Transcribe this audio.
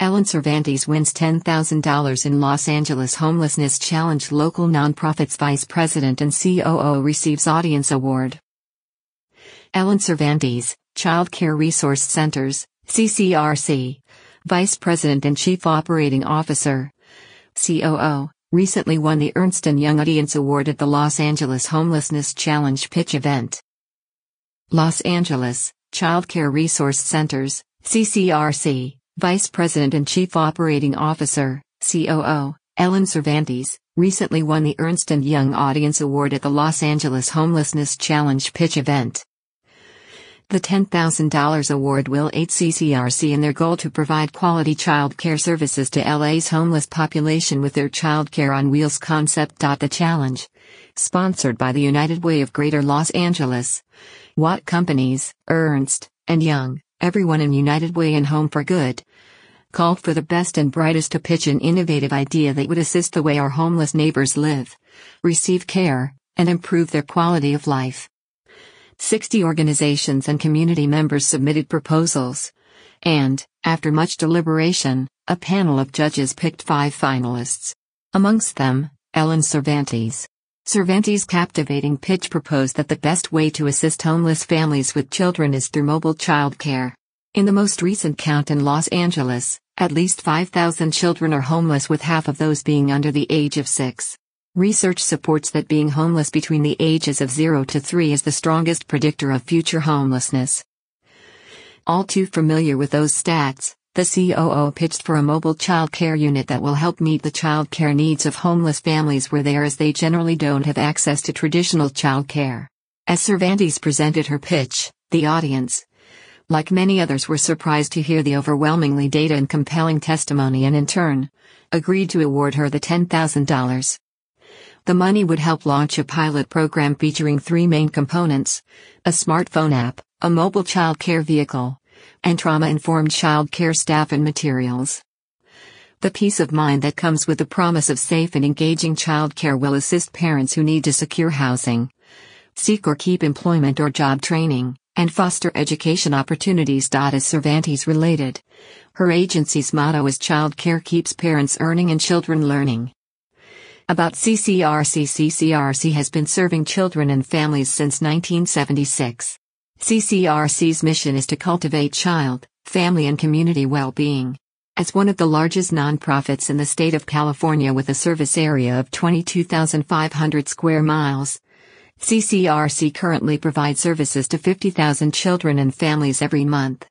Ellen Cervantes wins $10,000 in Los Angeles Homelessness Challenge Local Nonprofits Vice President and COO receives Audience Award. Ellen Cervantes, Child Care Resource Centers, CCRC, Vice President and Chief Operating Officer, COO, recently won the Ernst & Young Audience Award at the Los Angeles Homelessness Challenge Pitch event. Los Angeles, Child Care Resource Centers, CCRC Vice President and Chief Operating Officer, COO, Ellen Cervantes, recently won the Ernst & Young Audience Award at the Los Angeles Homelessness Challenge pitch event. The $10,000 award will aid CCRC in their goal to provide quality child care services to LA's homeless population with their Child Care on Wheels concept. The challenge, sponsored by the United Way of Greater Los Angeles, Watt Companies, Ernst, and Young, everyone in United Way and Home for Good called for the best and brightest to pitch an innovative idea that would assist the way our homeless neighbors live, receive care, and improve their quality of life. 60 organizations and community members submitted proposals. And, after much deliberation, a panel of judges picked five finalists. Amongst them, Ellen Cervantes, Cervantes' captivating pitch proposed that the best way to assist homeless families with children is through mobile childcare. In the most recent count in Los Angeles, at least 5,000 children are homeless, with half of those being under the age of six. Research supports that being homeless between the ages of 0 to 3 is the strongest predictor of future homelessness. All too familiar with those stats, the COO pitched for a mobile child care unit that will help meet the child care needs of homeless families where they are as they generally don't have access to traditional child care. As Cervantes presented her pitch, the audience, like many others were surprised to hear the overwhelmingly data and compelling testimony and in turn, agreed to award her the $10,000. The money would help launch a pilot program featuring three main components a smartphone app, a mobile child care vehicle, and trauma-informed child care staff and materials. The peace of mind that comes with the promise of safe and engaging child care will assist parents who need to secure housing, seek or keep employment or job training, and foster education opportunities. As Cervantes related, her agency's motto is Child Care Keeps Parents Earning and Children Learning. About CCRC CCRC has been serving children and families since 1976. CCRC's mission is to cultivate child, family, and community well being. As one of the largest nonprofits in the state of California with a service area of 22,500 square miles, CCRC currently provides services to 50,000 children and families every month.